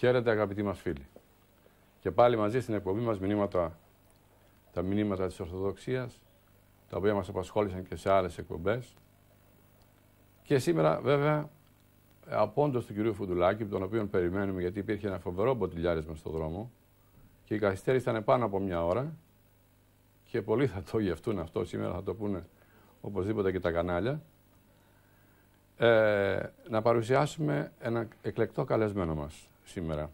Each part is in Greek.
Χαίρετε αγαπητοί μας φίλοι. Και πάλι μαζί στην εκπομπή μας μηνύματα, τα μηνύματα της Ορθοδοξίας, τα οποία μας απασχόλησαν και σε άλλες εκπομπές. Και σήμερα βέβαια απόντος του κυρίου Φουντουλάκη, τον οποίο περιμένουμε γιατί υπήρχε ένα φοβερό μποτιλιάρισμα στο δρόμο και οι καθυστέρησης ήταν πάνω από μια ώρα και πολλοί θα το γευτούν αυτό σήμερα, θα το πούνε οπωσδήποτε και τα κανάλια. Ε, να παρουσιάσουμε ένα εκλεκτό καλεσμένο μας σήμερα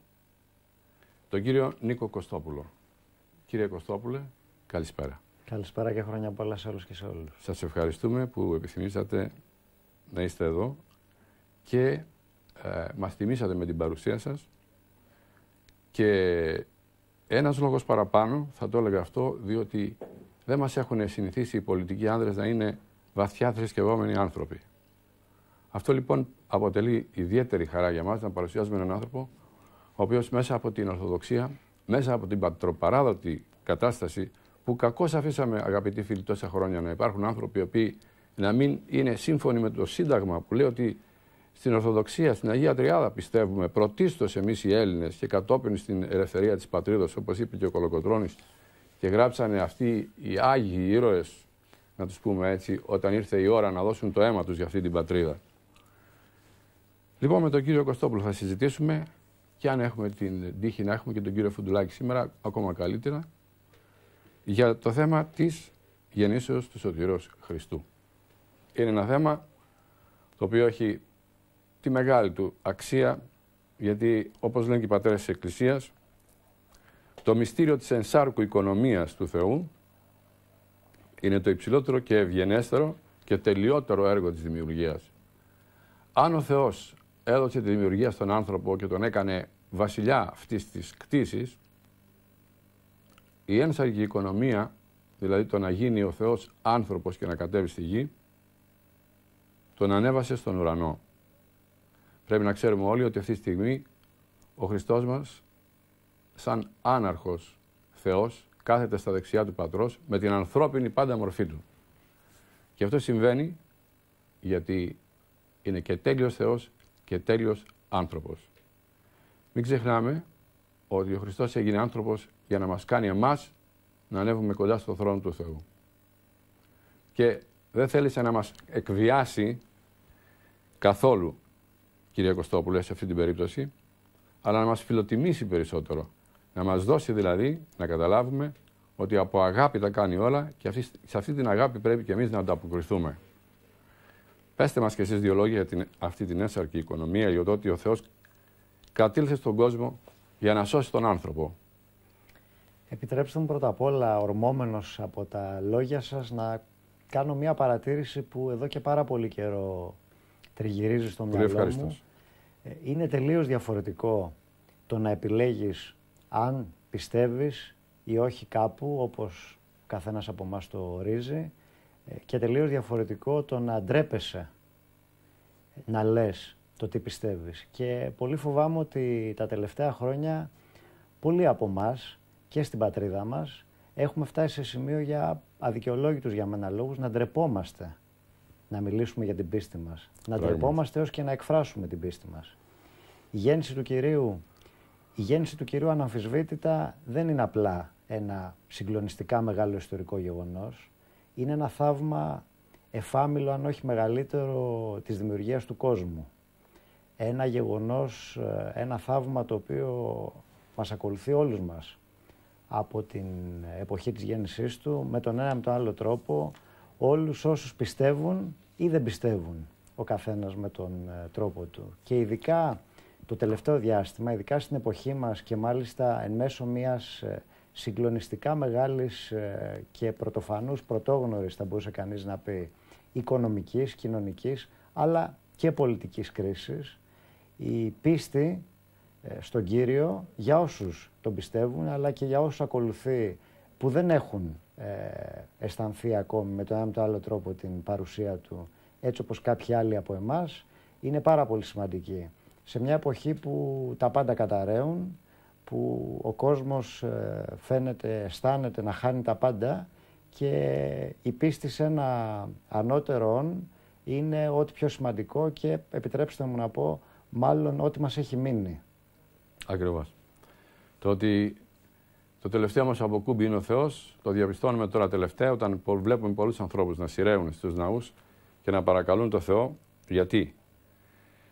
τον κύριο Νίκο Κωστόπουλο. Κύριε Κωστόπουλε, καλησπέρα. Καλησπέρα και χρόνια πολλά σε όλους και σε όλους. Σας ευχαριστούμε που επιθυμήσατε να είστε εδώ και ε, μας θυμήσατε με την παρουσία σας και ένας λόγος παραπάνω, θα το έλεγα αυτό, διότι δεν μας έχουν συνηθίσει οι πολιτικοί άνδρες να είναι βαθιά θρησκευόμενοι άνθρωποι. Αυτό λοιπόν αποτελεί ιδιαίτερη χαρά για μας να παρουσιάζουμε έναν άνθρωπο ο οποίος μέσα από την Ορθοδοξία, μέσα από την πατροπαράδοτη κατάσταση που κακώς αφήσαμε αγαπητοί φίλοι τόσα χρόνια να υπάρχουν άνθρωποι οι οποίοι να μην είναι σύμφωνοι με το Σύνταγμα που λέει ότι στην Ορθοδοξία, στην Αγία Τριάδα πιστεύουμε πρωτίστως εμείς οι Έλληνες και κατόπιν στην ελευθερία της πατρίδος όπως είπε και ο Κολοκοτρώνης και γράψανε αυτοί οι Άγιοι ήρωες να τους πούμε έτσι όταν ήρθε η ώρα να δώσουν το αίμα τους για αυτή την πατρίδα. Λοιπόν, με τον κύριο Κωστόπουλο θα συζητήσουμε και αν έχουμε την τύχη να έχουμε και τον κύριο Φουντουλάκη σήμερα, ακόμα καλύτερα, για το θέμα της γεννήσεως του Σωτηρός Χριστού. Είναι ένα θέμα το οποίο έχει τη μεγάλη του αξία, γιατί όπως λένε και οι πατέρες της Εκκλησίας, το μυστήριο της ενσάρκου οικονομίας του Θεού είναι το υψηλότερο και ευγενέστερο και τελειότερο έργο της δημιουργίας. Αν ο Θεός έδωσε τη δημιουργία στον άνθρωπο και τον έκανε βασιλιά αυτής της κτήσης, η ένσαρκη οικονομία, δηλαδή το να γίνει ο Θεός άνθρωπος και να κατέβει στη γη, τον ανέβασε στον ουρανό. Πρέπει να ξέρουμε όλοι ότι αυτή τη στιγμή ο Χριστός μας, σαν άναρχος Θεός, κάθεται στα δεξιά του Πατρός με την ανθρώπινη πάντα μορφή του. Και αυτό συμβαίνει γιατί είναι και τέλειος Θεός και τέλειος άνθρωπος. Μην ξεχνάμε ότι ο Χριστός έγινε άνθρωπος για να μας κάνει εμάς να ανέβουμε κοντά στο θρόνο του Θεού. Και δεν θέλησε να μας εκβιάσει καθόλου, κυρία Κωστόπουλε, σε αυτή την περίπτωση, αλλά να μας φιλοτιμήσει περισσότερο. Να μας δώσει δηλαδή να καταλάβουμε ότι από αγάπη τα κάνει όλα και σε αυτή την αγάπη πρέπει και εμείς να ανταποκριθούμε. Πέστε μας κι εσείς δύο λόγια για την, αυτή την έσαρκη οικονομία, για το ότι ο Θεός κατήλθε στον κόσμο για να σώσει τον άνθρωπο. Επιτρέψτε μου πρώτα απ' όλα, ορμόμενος από τα λόγια σας, να κάνω μια παρατήρηση που εδώ και πάρα πολύ καιρό τριγυρίζει στο μυαλό ευχαριστώ. Ε, είναι τελείως διαφορετικό το να επιλέγεις αν πιστεύεις ή όχι κάπου, όπως καθένας από εμάς το ορίζει, και τελείως διαφορετικό το να ντρέπεσαι να λες το τι πιστεύεις. Και πολύ φοβάμαι ότι τα τελευταία χρόνια πολλοί από εμάς και στην πατρίδα μας έχουμε φτάσει σε σημείο για αδικαιολόγητους για μένα λόγους να ντρεπόμαστε να μιλήσουμε για την πίστη μας. Να ντρεπόμαστε έως και να εκφράσουμε την πίστη μας. Η γέννηση του Κυρίου, η γέννηση του Κυρίου αναμφισβήτητα δεν είναι απλά ένα συγκλονιστικά μεγάλο ιστορικό γεγονός είναι ένα θαύμα εφάμιλο, αν όχι μεγαλύτερο, της δημιουργίας του κόσμου. Ένα γεγονός, ε, ένα θαύμα το οποίο μας ακολουθεί όλους μας από την εποχή της γέννησής του, με τον ένα με τον άλλο τρόπο, όλους όσους πιστεύουν ή δεν πιστεύουν ο καθένας με τον ε, τρόπο του. Και ειδικά το τελευταίο διάστημα, ειδικά στην εποχή μας και μάλιστα εν μέσω μιας ε, συγκλονιστικά μεγάλης ε, και πρωτοφανούς πρωτόγνωρης θα μπορούσε κανείς να πει οικονομικής, κοινωνικής αλλά και πολιτικής κρίσης η πίστη ε, στον Κύριο για όσους τον πιστεύουν αλλά και για όσους ακολουθεί που δεν έχουν ε, αισθανθεί ακόμη με τον ένα με άλλο τρόπο την παρουσία του έτσι όπως κάποιοι άλλοι από εμάς είναι πάρα πολύ σημαντική σε μια εποχή που τα πάντα καταραίουν που ο κόσμος ε, φαίνεται, αισθάνεται να χάνει τα πάντα και η πίστη σε ένα ανώτερο είναι ό,τι πιο σημαντικό και επιτρέψτε μου να πω μάλλον ό,τι μας έχει μείνει. Ακριβώς. Το ότι το τελευταίο μας αποκούμπι είναι ο Θεός, το διαπιστώνουμε τώρα τελευταία όταν βλέπουμε πολλούς ανθρώπους να σειραίουν στους ναούς και να παρακαλούν τον Θεό. Γιατί?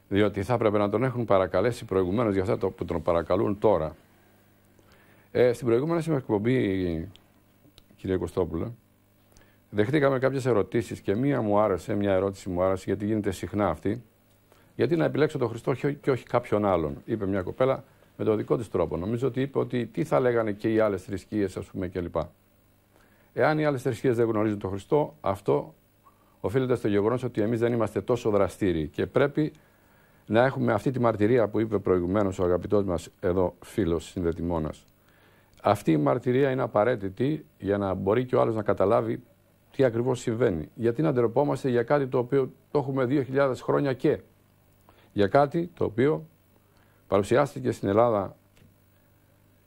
Διότι θα έπρεπε να τον έχουν παρακαλέσει προηγουμένως για αυτά που τον παρακαλούν τώρα. Ε, στην προηγούμενη συμμετοχή, εκπομπή, κύριε Κωστόπουλε, δεχτήκαμε κάποιες ερωτήσεις και μία μου άρεσε, μία ερώτηση μου άρεσε, γιατί γίνεται συχνά αυτή. Γιατί να επιλέξω τον Χριστό και όχι κάποιον άλλον, είπε μια κοπέλα με το δικό της τρόπο. Νομίζω ότι είπε ότι τι θα λέγανε και οι άλλες θρησκείες, ας πούμε, κλπ. Εάν οι άλλες θρησκείες δεν γνωρίζουν τον Χριστό, αυτό οφείλεται στο γεγονός ότι εμείς δεν είμαστε τόσο δραστήριοι και πρέπει να έχουμε αυτή τη μαρτυρία που είπε προηγουμένως ο αγαπητός μας εδώ φίλος συνδετημόνας αυτή η μαρτυρία είναι απαραίτητη για να μπορεί και ο άλλος να καταλάβει τι ακριβώς συμβαίνει. Γιατί να ντρεπόμαστε για κάτι το οποίο το έχουμε 2.000 χρόνια και. Για κάτι το οποίο παρουσιάστηκε στην Ελλάδα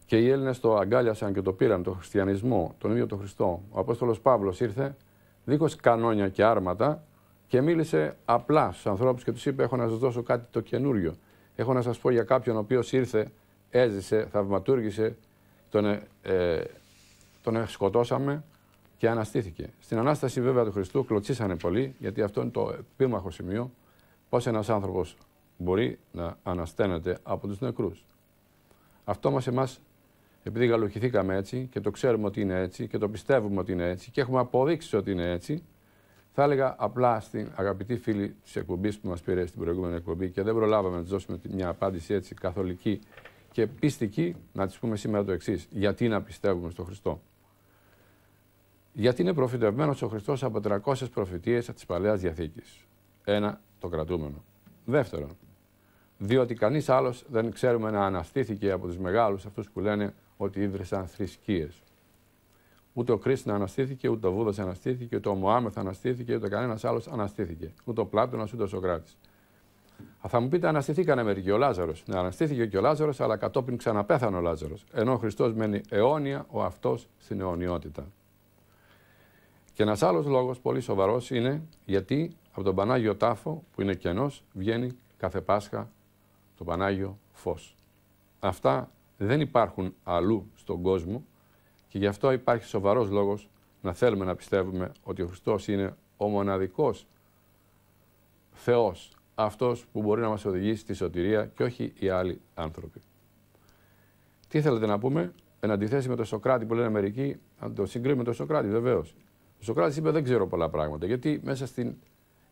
και οι Έλληνες το αγκάλιασαν και το πήραν, τον χριστιανισμό, τον ίδιο τον Χριστό. Ο Απόστολος Παύλος ήρθε δίχως κανόνια και άρματα και μίλησε απλά στους ανθρώπους και τους είπε: Έχω να σας δώσω κάτι το καινούριο. Έχω να σας πω για κάποιον ο οποίος ήρθε, έζησε, θαυματούργησε, τον, ε, ε, τον σκοτώσαμε και αναστήθηκε. Στην Ανάσταση βέβαια του Χριστού κλωτσίσανε πολύ, γιατί αυτό είναι το επίμαχο σημείο, πώς ένας άνθρωπος μπορεί να ανασταίνεται από τους νεκρούς. Αυτό μας εμάς, επειδή γαλουχηθήκαμε έτσι και το ξέρουμε ότι είναι έτσι και το πιστεύουμε ότι είναι έτσι και έχουμε αποδείξει ότι είναι έτσι, θα έλεγα απλά στην αγαπητή φίλη της εκπομπής που μας πήρε στην προηγούμενη εκπομπή και δεν προλάβαμε να της δώσουμε μια απάντηση έτσι καθολική και πιστικοί, να της πούμε σήμερα το εξής, Γιατί να πιστεύουμε στον Χριστό. Γιατί είναι προφητευμένος ο Χριστός από 300 προφητείες της Παλαιάς Διαθήκης. Ένα, το κρατούμενο. Δεύτερον, διότι κανείς άλλος δεν ξέρουμε να αναστήθηκε από τους μεγάλους, αυτούς που λένε ότι ίδρυσαν θρησκείες. Ούτε ο Κρίστης αναστήθηκε, ούτε ο Βούδας αναστήθηκε, ούτε ο Μωάμεθ αναστήθηκε, ούτε κανένας άλλος αναστήθηκε. Ούτε ο Πλάτωνας, ούτε ο Σοκράτης. Θα μου πείτε, αναστηθήκανε μερικοί. Ο Λάζαρος. Ναι, αναστήθηκε και ο Λάζαρος, αλλά κατόπιν ξαναπέθανε ο Λάζαρος. Ενώ ο Χριστός μένει αιώνια ο αυτός στην αιωνιότητα. Και ένας άλλος λόγος πολύ σοβαρός είναι γιατί από τον Πανάγιο Τάφο, που είναι κενός, βγαίνει κάθε Πάσχα το Πανάγιο φως. Αυτά δεν υπάρχουν αλλού στον κόσμο και γι' αυτό υπάρχει σοβαρός λόγος να θέλουμε να πιστεύουμε ότι ο Χριστός είναι ο μοναδικός θεός. Αυτός που μπορεί να μας οδηγήσει στη σωτηρία και όχι οι άλλοι άνθρωποι. Τι θέλετε να πούμε, εν αντιθέσει με τον Σοκράτη που λένε μερικοί, αν το συγκρίνουμε με τον Σοκράτη, βεβαίως. Ο Σοκράτη είπε: Δεν ξέρω πολλά πράγματα. Γιατί μέσα στην.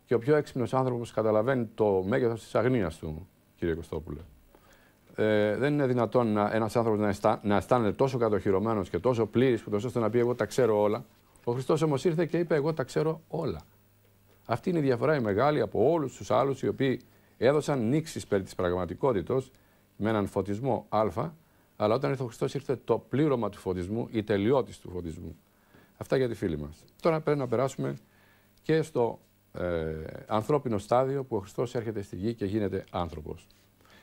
και ο πιο έξυπνος άνθρωπος καταλαβαίνει το μέγεθος της αγνίας του, κύριε Κωστόπουλε. Ε, δεν είναι δυνατόν ένας άνθρωπος να, αισθά, να αισθάνεται τόσο κατοχυρωμένος και τόσο πλήρης, τόσο ώστε να πει: Εγώ τα ξέρω όλα. Ο Χριστός όμως ήρθε και είπε: Εγώ τα ξέρω όλα. Αυτή είναι η διαφορά η μεγάλη από όλους τους άλλους οι οποίοι έδωσαν νήξει περί της πραγματικότητα με έναν φωτισμό Α, αλλά όταν ήρθε ο Χριστός ήρθε το πλήρωμα του φωτισμού, η τελειώτη του φωτισμού. Αυτά για τη φίλη μας. Τώρα πρέπει να περάσουμε και στο ε, ανθρώπινο στάδιο που ο Χριστός έρχεται στη γη και γίνεται άνθρωπος.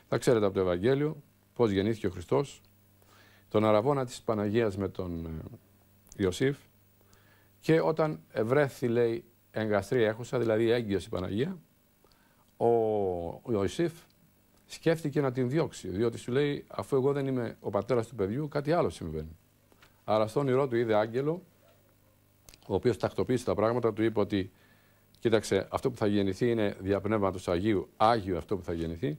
Θα ξέρετε από το Ευαγγέλιο πώς γεννήθηκε ο Χριστός, τον αραβόνα της Παναγίας με τον ε, Ιωσήφ, και όταν ευρέθη, λέει, εγκαστρία έχουσα, δηλαδή έγκυος η Παναγία, ο, Ιωσήφ σκέφτηκε να την διώξει, διότι σου λέει αφού εγώ δεν είμαι ο πατέρας του παιδιού, κάτι άλλο συμβαίνει. Άρα στον όνειρό του είδε άγγελο, ο οποίος τακτοποίησε τα πράγματα, του είπε ότι κοίταξε αυτό που θα γεννηθεί είναι του Αγίου, Άγιο αυτό που θα γεννηθεί,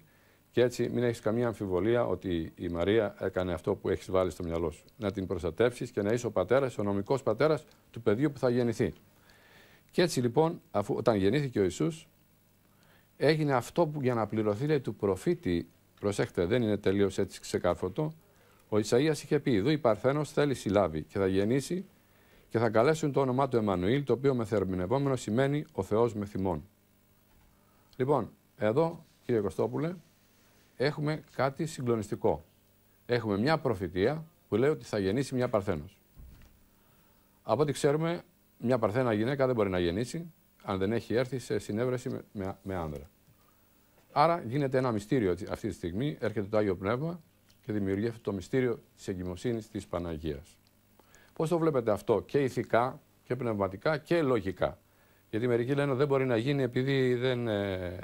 και έτσι μην έχεις καμία αμφιβολία ότι η Μαρία έκανε αυτό που έχεις βάλει στο μυαλό σου. Να την προστατεύσεις και να είσαι ο πατέρας, ο νομικός πατέρας του παιδιού που θα γεννηθεί. Και έτσι λοιπόν, αφού, όταν γεννήθηκε ο Ιησούς, έγινε αυτό που για να πληρωθεί λέει, του προφήτη, προσέχτε δεν είναι τελείως έτσι ξεκάρφωτο, ο Ισαΐας είχε πει, «Δου η Παρθένος θέλει συλλάβει και θα γεννήσει και θα καλέσουν το όνομά του Εμμανουήλ, το οποίο με θερμινευόμενο σημαίνει ο Θεός με θυμών. Λοιπόν, εδώ κύριε Κωστόπουλε, έχουμε κάτι συγκλονιστικό. Έχουμε μια προφητεία που λέει ότι θα γεννήσει μια Παρθένος. Από ό,τι ξέρουμε, μια παρθένα γυναίκα δεν μπορεί να γεννήσει αν δεν έχει έρθει σε συνέβρεση με, με, άνδρα. Άρα γίνεται ένα μυστήριο αυτή τη στιγμή, έρχεται το Άγιο Πνεύμα και δημιουργεί αυτό το μυστήριο της εγκυμοσύνης της Παναγίας. Πώς το βλέπετε αυτό και ηθικά και πνευματικά και λογικά. Γιατί μερικοί λένε δεν μπορεί να γίνει επειδή δεν, ε,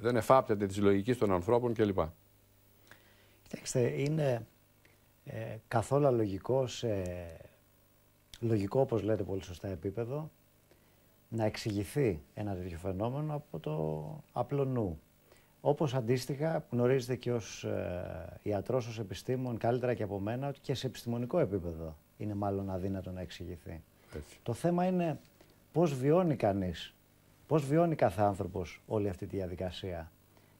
δεν εφάπτεται της λογικής των ανθρώπων κλπ. Κοιτάξτε, είναι ε, καθόλου αλογικό λογικό, όπως λέτε πολύ σωστά, επίπεδο να εξηγηθεί ένα τέτοιο φαινόμενο από το απλό νου. Όπως αντίστοιχα γνωρίζετε και ως ε, ιατρός, ως επιστήμον, καλύτερα και από μένα, ότι και σε επιστημονικό επίπεδο είναι μάλλον αδύνατο να εξηγηθεί. Το θέμα είναι πώς βιώνει κανείς, πώς βιώνει κάθε άνθρωπος όλη αυτή τη διαδικασία.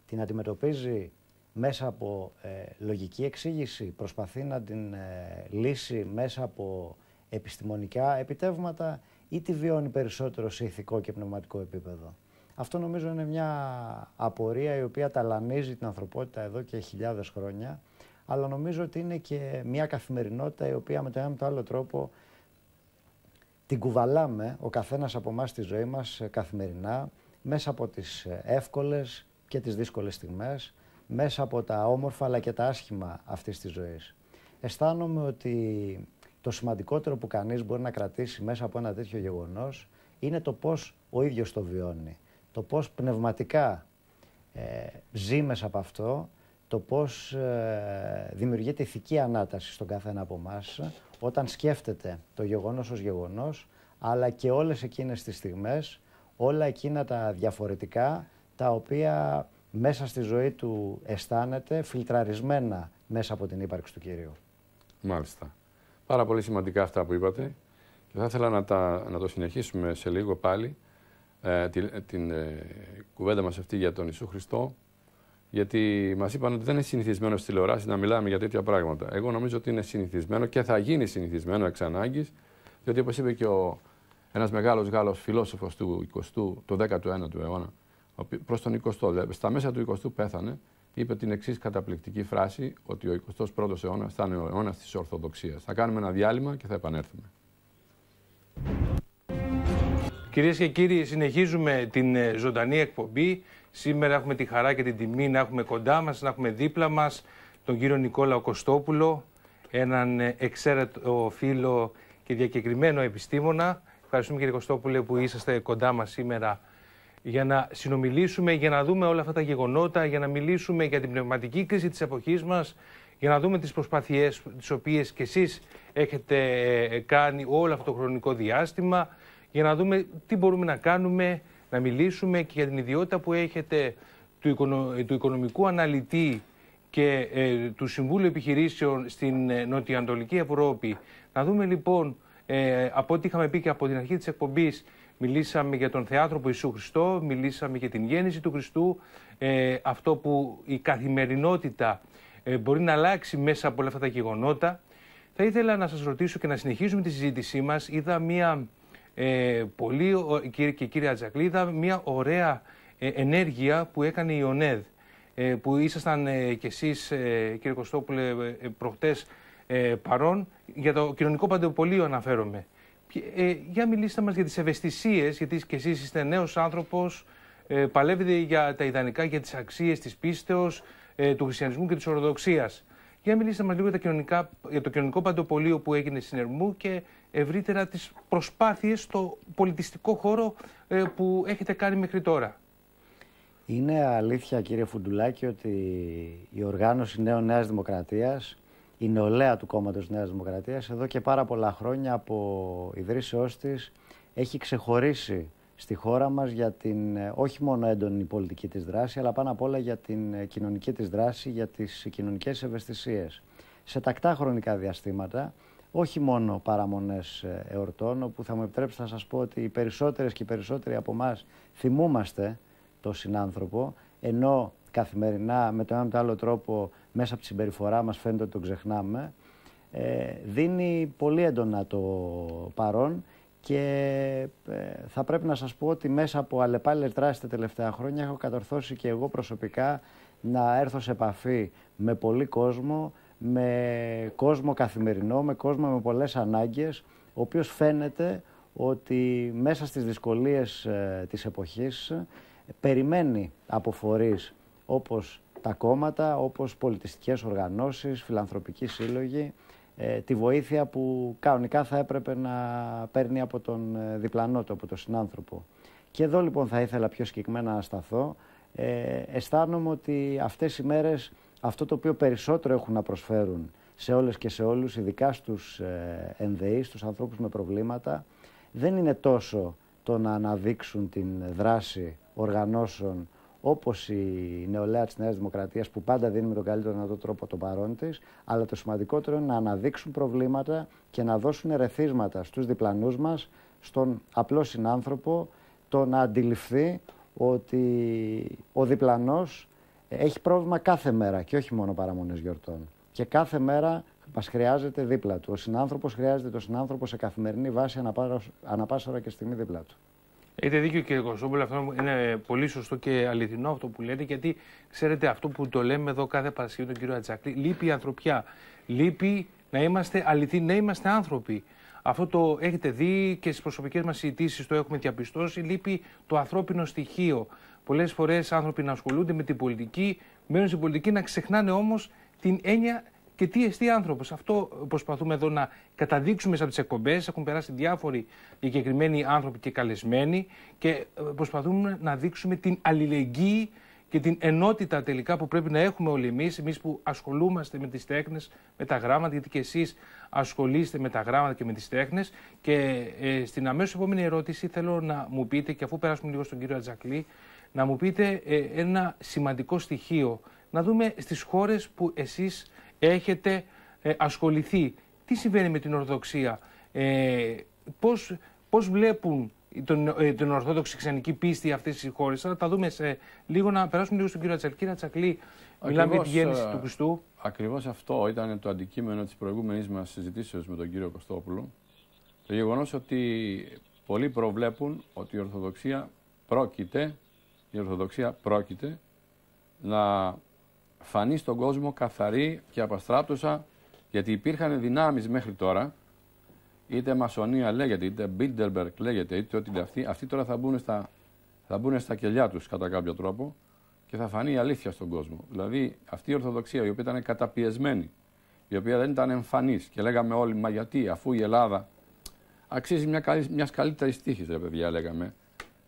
Την αντιμετωπίζει μέσα από ε, λογική εξήγηση, προσπαθεί να την ε, λύσει μέσα από επιστημονικά επιτεύγματα ή τη βιώνει περισσότερο σε ηθικό και πνευματικό επίπεδο. Αυτό νομίζω είναι μια απορία η οποία ταλανίζει την ανθρωπότητα εδώ και χιλιάδες χρόνια, αλλά νομίζω ότι είναι και μια καθημερινότητα η οποία με το ένα με το άλλο τρόπο την κουβαλάμε ο καθένας από εμάς τη ζωή μας ε, καθημερινά, μέσα από τις ε, εύκολες και τις δύσκολες στιγμές, μέσα από τα όμορφα αλλά και τα άσχημα αυτής της ζωής. Αισθάνομαι ότι το σημαντικότερο που κανείς μπορεί να κρατήσει μέσα από ένα τέτοιο γεγονός είναι το πώς ο ίδιος το βιώνει, το πώς πνευματικά ε, ζει μέσα από αυτό, το πώς ε, δημιουργείται ηθική ανάταση στον καθένα από εμάς όταν σκέφτεται το γεγονός ως γεγονός, αλλά και όλες εκείνες τις στιγμές, όλα εκείνα τα διαφορετικά, τα οποία μέσα στη ζωή του αισθάνεται φιλτραρισμένα μέσα από την ύπαρξη του Κυρίου. Μάλιστα. Πάρα πολύ σημαντικά αυτά που είπατε και θα ήθελα να, τα, να το συνεχίσουμε σε λίγο πάλι ε, την, την ε, κουβέντα μας αυτή για τον Ιησού Χριστό γιατί μας είπαν ότι δεν είναι συνηθισμένο στη τηλεοράση να μιλάμε για τέτοια πράγματα. Εγώ νομίζω ότι είναι συνηθισμένο και θα γίνει συνηθισμένο εξ ανάγκης διότι όπως είπε και ο, ένας μεγάλος Γάλλος φιλόσοφος του 20ου, του 19ου αιώνα, προς τον 20ο, δηλαδή στα μέσα του 20ου πέθανε, είπε την εξής καταπληκτική φράση ότι ο 21ος αιώνας θα είναι ο αιώνας της Ορθοδοξίας. Θα κάνουμε ένα διάλειμμα και θα επανέλθουμε. Κυρίες και κύριοι, συνεχίζουμε την ε, ζωντανή εκπομπή. Σήμερα έχουμε τη χαρά και την τιμή να έχουμε κοντά μας, να έχουμε δίπλα μας τον κύριο Νικόλαο Κωστόπουλο, έναν ε, εξαίρετο φίλο και διακεκριμένο επιστήμονα. Ευχαριστούμε κύριε Κωστόπουλε που είσαστε κοντά μας σήμερα για να συνομιλήσουμε, για να δούμε όλα αυτά τα γεγονότα, για να μιλήσουμε για την πνευματική κρίση της εποχής μας, για να δούμε τις προσπάθειές τις οποίες και εσείς έχετε ε, κάνει όλο αυτό το χρονικό διάστημα, για να δούμε τι μπορούμε να κάνουμε, να μιλήσουμε και για την ιδιότητα που έχετε του, ε, οικονομικού αναλυτή και ε, του Συμβούλου Επιχειρήσεων στην ε, Νοτιοανατολική Ευρώπη. Να δούμε λοιπόν, από ό,τι είχαμε πει και από την αρχή της εκπομπής, μιλήσαμε για τον θεάτρο Ιησού Χριστό, μιλήσαμε για την γέννηση του Χριστού, ε, αυτό που η καθημερινότητα ε, μπορεί να αλλάξει μέσα από όλα αυτά τα γεγονότα. Θα ήθελα να σας ρωτήσω και να συνεχίσουμε τη συζήτησή μας. Είδα μία ε, πολύ, κύριε και κύριε είδα μία ωραία ε, ενέργεια που έκανε η ΟΝΕΔ, ε, που ήσασταν κι εσείς, κύριε Κωστόπουλε, προχτές παρόν, για το κοινωνικό παντεοπολείο αναφέρομαι. Ε, για μιλήστε μας για τις ευαισθησίες, γιατί και εσείς είστε νέος άνθρωπος, ε, παλεύετε για τα ιδανικά, για τις αξίες της πίστεως, ε, του χριστιανισμού και της οροδοξίας. Για μιλήστε μας λίγο για, τα για το κοινωνικό παντοπολείο που έγινε στην και ευρύτερα τις προσπάθειες στο πολιτιστικό χώρο ε, που έχετε κάνει μέχρι τώρα. Είναι αλήθεια κύριε Φουντουλάκη ότι η οργάνωση Νέων Νέας Δημοκρατίας η νεολαία του κόμματος Νέας Δημοκρατίας, εδώ και πάρα πολλά χρόνια από ιδρύσεώς της έχει ξεχωρίσει στη χώρα μας για την όχι μόνο έντονη πολιτική της δράση αλλά πάνω απ' όλα για την κοινωνική της δράση, για τις κοινωνικές ευαισθησίες. Σε τακτά χρονικά διαστήματα, όχι μόνο παραμονές εορτών, όπου θα μου επιτρέψετε να σας πω ότι οι περισσότερες και οι περισσότεροι από εμάς θυμούμαστε τον συνάνθρωπο, ενώ καθημερινά με τον ένα με τον άλλο τρόπο μέσα από τη συμπεριφορά μας φαίνεται ότι το ξεχνάμε, ε, δίνει πολύ έντονα το παρόν και ε, θα πρέπει να σας πω ότι μέσα από αλλεπάλληλες δράσεις τα τελευταία χρόνια έχω κατορθώσει και εγώ προσωπικά να έρθω σε επαφή με πολύ κόσμο, με κόσμο καθημερινό, με κόσμο με πολλές ανάγκες, ο οποίος φαίνεται ότι μέσα στις δυσκολίες ε, της εποχής περιμένει από όπως τα κόμματα όπως πολιτιστικές οργανώσεις, φιλανθρωπικοί σύλλογοι, ε, τη βοήθεια που κανονικά θα έπρεπε να παίρνει από τον ε, διπλανό του, από τον συνάνθρωπο. Και εδώ λοιπόν θα ήθελα πιο συγκεκριμένα να σταθώ. Ε, αισθάνομαι ότι αυτές οι μέρες αυτό το οποίο περισσότερο έχουν να προσφέρουν σε όλες και σε όλους, ειδικά στους ε, ενδεείς, στους ανθρώπους με προβλήματα, δεν είναι τόσο το να αναδείξουν την δράση οργανώσεων όπως η νεολαία της Νέας Δημοκρατίας, που πάντα δίνει με τον καλύτερο δυνατό τρόπο τον παρόν της, αλλά το σημαντικότερο είναι να αναδείξουν προβλήματα και να δώσουν ερεθίσματα στους διπλανούς μας, στον απλό συνάνθρωπο, το να αντιληφθεί ότι ο διπλανός έχει πρόβλημα κάθε μέρα και όχι μόνο παραμονές γιορτών. Και κάθε μέρα μας χρειάζεται δίπλα του. Ο συνάνθρωπος χρειάζεται τον συνάνθρωπο σε καθημερινή βάση ανα πάσα και στιγμή δίπλα του. Έχετε δίκιο κύριε Κωνσταντινόπουλο, αυτό είναι πολύ σωστό και αληθινό αυτό που λέτε, γιατί ξέρετε αυτό που το λέμε εδώ κάθε Παρασκευή τον κύριο Ατζακλή, λείπει η ανθρωπιά. Λείπει να είμαστε αληθινοί, να είμαστε άνθρωποι. Αυτό το έχετε δει και στις προσωπικές μας συζητήσεις το έχουμε διαπιστώσει. Λείπει το ανθρώπινο στοιχείο. Πολλές φορές άνθρωποι να ασχολούνται με την πολιτική, μένουν στην πολιτική να ξεχνάνε όμως την έννοια και τι εστί άνθρωπος. Αυτό προσπαθούμε εδώ να καταδείξουμε από τις εκπομπές. Έχουν περάσει διάφοροι συγκεκριμένοι άνθρωποι και καλεσμένοι και ε, προσπαθούμε να δείξουμε την αλληλεγγύη και την ενότητα τελικά που πρέπει να έχουμε όλοι εμείς, εμείς που ασχολούμαστε με τις τέχνες, με τα γράμματα, γιατί και εσείς ασχολείστε με τα γράμματα και με τις τέχνες. Και ε, στην αμέσως επόμενη ερώτηση θέλω να μου πείτε, και αφού περάσουμε λίγο στον κύριο Ατζακλή, να μου πείτε ε, ένα σημαντικό στοιχείο. Να δούμε στις χώρες που εσείς έχετε ε, ασχοληθεί. Τι συμβαίνει με την Ορθοδοξία, ε, πώς, πώς βλέπουν τον, ε, τον Ορθόδοξη Ξενική πίστη αυτές οι χώρες. Θα τα δούμε σε λίγο, να περάσουμε λίγο στον κύριο Ατσακλή. να τσακλεί. μιλάμε για τη γέννησης ε, του Χριστού. Ακριβώς αυτό ήταν το αντικείμενο της προηγούμενης μας συζητήσεως με τον κύριο Κωστόπουλο. Το γεγονός ότι πολλοί προβλέπουν ότι η Ορθοδοξία πρόκειται, η Ορθοδοξία πρόκειται να φανεί στον κόσμο καθαρή και απαστράπτουσα, γιατί υπήρχαν δυνάμεις μέχρι τώρα, είτε μασονία λέγεται, είτε Bilderberg λέγεται, είτε ό,τι αυτοί, αυτοί τώρα θα μπουν στα, θα μπουν στα κελιά τους κατά κάποιο τρόπο και θα φανεί η αλήθεια στον κόσμο. Δηλαδή αυτή η Ορθοδοξία η οποία ήταν καταπιεσμένη, η οποία δεν ήταν εμφανής. και λέγαμε όλοι, μα γιατί αφού η Ελλάδα αξίζει μια καλύτερη μιας καλύτερης ρε παιδιά λέγαμε,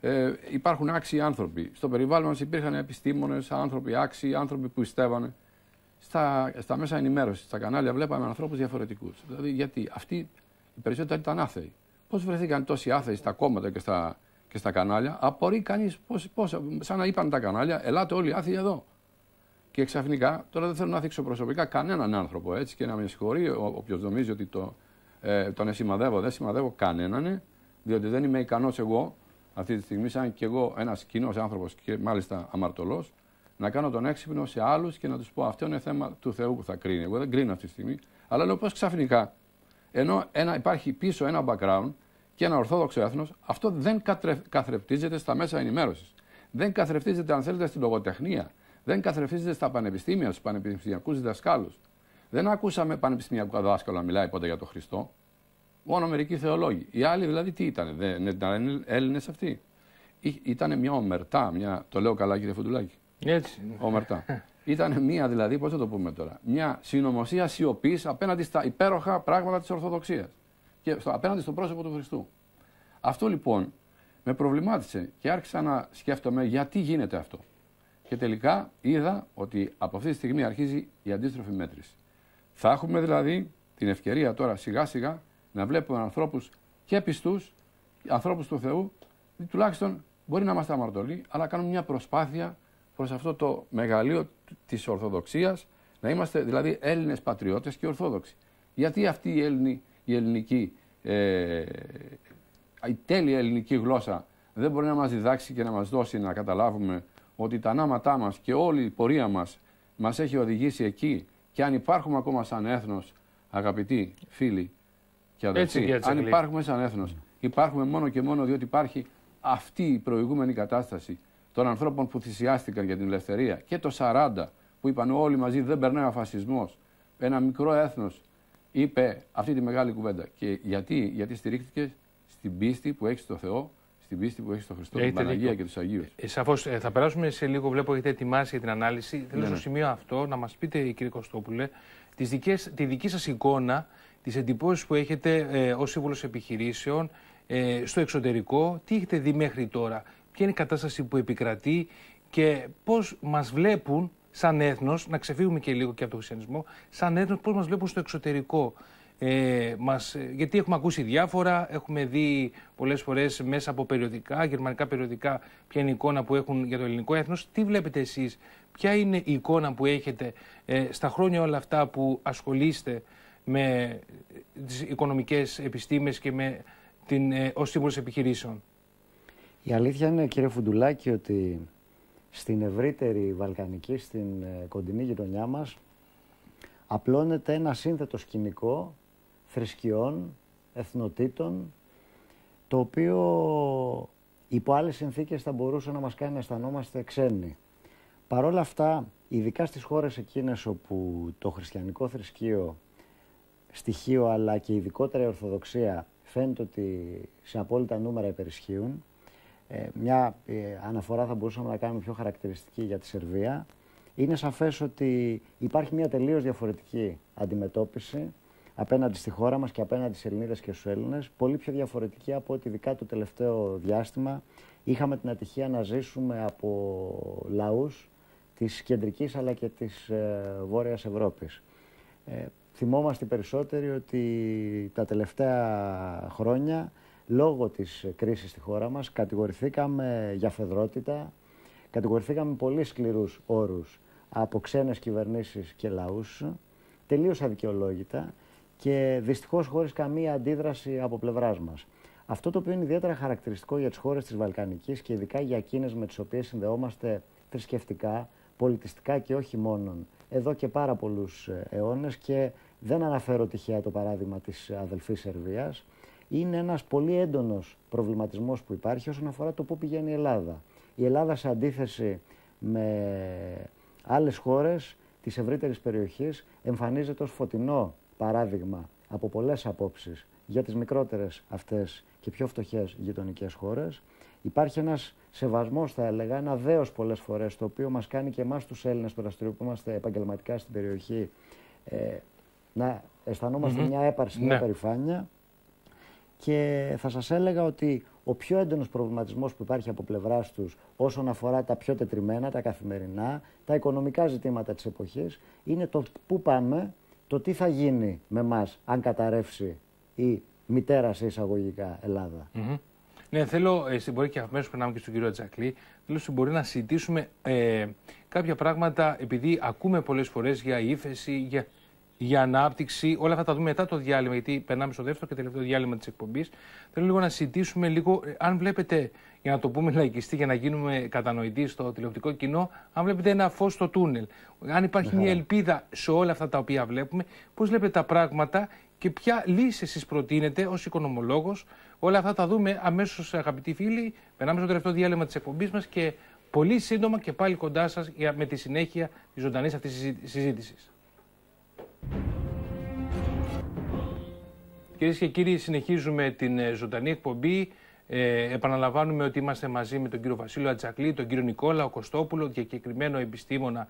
ε, υπάρχουν άξιοι άνθρωποι. Στο περιβάλλον μας υπήρχαν επιστήμονες, άνθρωποι άξιοι, άνθρωποι που πιστεύανε. Στα, στα μέσα ενημέρωσης, στα κανάλια, βλέπαμε ανθρώπους διαφορετικούς. Δηλαδή, γιατί αυτοί οι περισσότεροι ήταν άθεοι. Πώς βρεθήκαν τόσοι άθεοι στα κόμματα και στα, και στα κανάλια, απορεί κανείς πώς, Σαν να είπαν τα κανάλια, ελάτε όλοι άθεοι εδώ. Και ξαφνικά, τώρα δεν θέλω να θίξω προσωπικά κανέναν άνθρωπο έτσι και να με συγχωρεί όποιο νομίζει ότι το, ε, τον εσημαδεύω. Δεν σημαδεύω κανέναν, διότι δεν είμαι ικανός εγώ αυτή τη στιγμή, σαν και εγώ ένας κοινός άνθρωπος και μάλιστα αμαρτωλός, να κάνω τον έξυπνο σε άλλους και να τους πω αυτό είναι θέμα του Θεού που θα κρίνει. Εγώ δεν κρίνω αυτή τη στιγμή. Αλλά λέω πώς ξαφνικά, ενώ ένα, υπάρχει πίσω ένα background και ένα ορθόδοξο έθνος, αυτό δεν καθρεπτίζεται στα μέσα ενημέρωσης. Δεν καθρεπτίζεται, αν θέλετε, στην λογοτεχνία. Δεν καθρεπτίζεται στα πανεπιστήμια, στους πανεπιστημιακούς διδασκάλους. Δεν ακούσαμε πανεπιστημιακό δάσκαλο να μιλάει ποτέ για τον Χριστό. Μόνο μερικοί θεολόγοι. Οι άλλοι δηλαδή τι ήταν, δεν ναι, ήταν Έλληνες αυτοί. Ήταν μια ομερτά, μια, το λέω καλά κύριε Φουντουλάκη. Έτσι. Ομερτά. Ήταν μια δηλαδή, πώς θα το πούμε τώρα, μια συνωμοσία σιωπής απέναντι στα υπέροχα πράγματα της Ορθοδοξίας και στο, απέναντι στο πρόσωπο του Χριστού. Αυτό λοιπόν με προβλημάτισε και άρχισα να σκέφτομαι γιατί γίνεται αυτό. Και τελικά είδα ότι από αυτή τη στιγμή αρχίζει η αντίστροφη μέτρηση. Θα έχουμε δηλαδή την ευκαιρία τώρα σιγά σιγά να βλέπουμε ανθρώπους και πιστούς, ανθρώπους του Θεού, τουλάχιστον μπορεί να είμαστε αμαρτωλοί, αλλά κάνουμε μια προσπάθεια προς αυτό το μεγαλείο της Ορθοδοξίας, να είμαστε δηλαδή Έλληνες πατριώτες και Ορθόδοξοι. Γιατί αυτή η, Έλληνη, η ελληνική, ε, η τέλεια ελληνική γλώσσα δεν μπορεί να μας διδάξει και να μας δώσει να καταλάβουμε ότι τα ανάματά μας και όλη η πορεία μας μας έχει οδηγήσει εκεί και αν υπάρχουμε ακόμα σαν έθνος, αγαπητοί φίλοι, και αδερφοί, αν υπάρχουμε σαν έθνος, υπάρχουμε μόνο και μόνο διότι υπάρχει αυτή η προηγούμενη κατάσταση των ανθρώπων που θυσιάστηκαν για την ελευθερία και το 40 που είπαν όλοι μαζί δεν περνάει ο φασισμός. Ένα μικρό έθνος είπε αυτή τη μεγάλη κουβέντα. Και γιατί, γιατί στηρίχθηκε στην πίστη που έχει στο Θεό, στην πίστη που έχει στο Χριστό, Έχετε την Παναγία και τους Αγίους. Ε, Σαφώς. Ε, θα περάσουμε σε λίγο, βλέπω έχετε ετοιμάσει για την ανάλυση. Θέλω ναι. στο ναι. σημείο αυτό να μας πείτε, κύριε Κωστόπουλε, τις τη δική σας εικόνα τις εντυπώσεις που έχετε ε, ως επιχειρήσεων ε, στο εξωτερικό, τι έχετε δει μέχρι τώρα, ποια είναι η κατάσταση που επικρατεί και πώς μας βλέπουν σαν έθνος, να ξεφύγουμε και λίγο και από τον χριστιανισμό, σαν έθνος πώς μας βλέπουν στο εξωτερικό. Ε, μας, γιατί έχουμε ακούσει διάφορα, έχουμε δει πολλές φορές μέσα από περιοδικά, γερμανικά περιοδικά, ποια είναι η εικόνα που έχουν για το ελληνικό έθνος. Τι βλέπετε εσείς, ποια είναι η εικόνα που έχετε ε, στα χρόνια όλα αυτά που ασχολείστε με τις οικονομικές επιστήμες και με την, ε, ως επιχειρήσεων. Η αλήθεια είναι, κύριε Φουντουλάκη, ότι στην ευρύτερη βαλκανική, στην ε, κοντινή γειτονιά μας, απλώνεται ένα σύνθετο σκηνικό θρησκειών, εθνοτήτων, το οποίο υπό άλλες συνθήκες θα μπορούσε να μας κάνει να αισθανόμαστε ξένοι. Παρ' όλα αυτά, ειδικά στις χώρες εκείνες όπου το χριστιανικό θρησκείο στοιχείο αλλά και ειδικότερα η Ορθοδοξία φαίνεται ότι σε απόλυτα νούμερα υπερισχύουν. Ε, μια ε, αναφορά θα μπορούσαμε να κάνουμε πιο χαρακτηριστική για τη Σερβία. Είναι σαφές ότι υπάρχει μια τελείως διαφορετική αντιμετώπιση απέναντι στη χώρα μας και απέναντι στις Ελληνίδες και στους Έλληνες, πολύ πιο διαφορετική από ότι ειδικά το τελευταίο διάστημα είχαμε την ατυχία να ζήσουμε από λαούς της κεντρικής αλλά και της ε, βόρειας Ευρώπης. Ε, θυμόμαστε περισσότεροι ότι τα τελευταία χρόνια λόγω της κρίσης στη χώρα μας κατηγορηθήκαμε για φεδρότητα, κατηγορηθήκαμε πολύ σκληρούς όρους από ξένες κυβερνήσεις και λαούς, τελείως αδικαιολόγητα και δυστυχώς χωρίς καμία αντίδραση από πλευράς μας. Αυτό το οποίο είναι ιδιαίτερα χαρακτηριστικό για τις χώρες της Βαλκανικής και ειδικά για εκείνες με τις οποίες συνδεόμαστε θρησκευτικά, πολιτιστικά και όχι μόνον εδώ και πάρα πολλούς ε, αιώνες και δεν αναφέρω τυχαία το παράδειγμα της αδελφής Σερβίας, είναι ένας πολύ έντονος προβληματισμός που υπάρχει όσον αφορά το πού πηγαίνει η Ελλάδα. Η Ελλάδα σε αντίθεση με άλλες χώρες της ευρύτερης περιοχής εμφανίζεται ως φωτεινό παράδειγμα από πολλές απόψεις για τις μικρότερες αυτές και πιο φτωχές γειτονικές χώρες. Υπάρχει ένας σεβασμός, θα έλεγα, ένα δέος πολλές φορές, το οποίο μας κάνει και εμάς τους Έλληνες που είμαστε επαγγελματικά στην περιοχή, ε, να αισθανόμαστε mm-hmm. μια έπαρση, μια ναι. περηφάνεια. Και θα σας έλεγα ότι ο πιο έντονος προβληματισμός που υπάρχει από πλευράς τους όσον αφορά τα πιο τετριμένα, τα καθημερινά, τα οικονομικά ζητήματα της εποχής, είναι το πού πάμε, το τι θα γίνει με εμά αν καταρρεύσει η μητέρα σε εισαγωγικά Ελλάδα. Mm-hmm. Ναι, θέλω ε, στην πορεία και αμέσω περνάμε και στον κύριο Τζακλή. Θέλω στην πορεία να συζητήσουμε ε, κάποια πράγματα, επειδή ακούμε πολλές φορές για ύφεση, για για ανάπτυξη. Όλα αυτά τα δούμε μετά το διάλειμμα, γιατί περνάμε στο δεύτερο και τελευταίο διάλειμμα της εκπομπής. Θέλω λίγο να συζητήσουμε λίγο, ε, αν βλέπετε, για να το πούμε λαϊκιστή, για να γίνουμε κατανοητοί στο τηλεοπτικό κοινό, αν βλέπετε ένα φως στο τούνελ. Αν υπάρχει μια ναι. ελπίδα σε όλα αυτά τα οποία βλέπουμε, πώς βλέπετε τα πράγματα και ποια λύση εσείς προτείνετε ως οικονομολόγος. Όλα αυτά τα δούμε αμέσως, αγαπητοί φίλοι. Περνάμε στο τελευταίο διάλειμμα της εκπομπής μας και πολύ σύντομα και πάλι κοντά σας με τη συνέχεια της ζωντανής αυτής συζήτησης. Κυρίες και κύριοι, συνεχίζουμε την ε, ζωντανή εκπομπή. Ε, επαναλαμβάνουμε ότι είμαστε μαζί με τον κύριο Βασίλειο Ατζακλή, τον κύριο ο Κωστόπουλο, διακεκριμένο επιστήμονα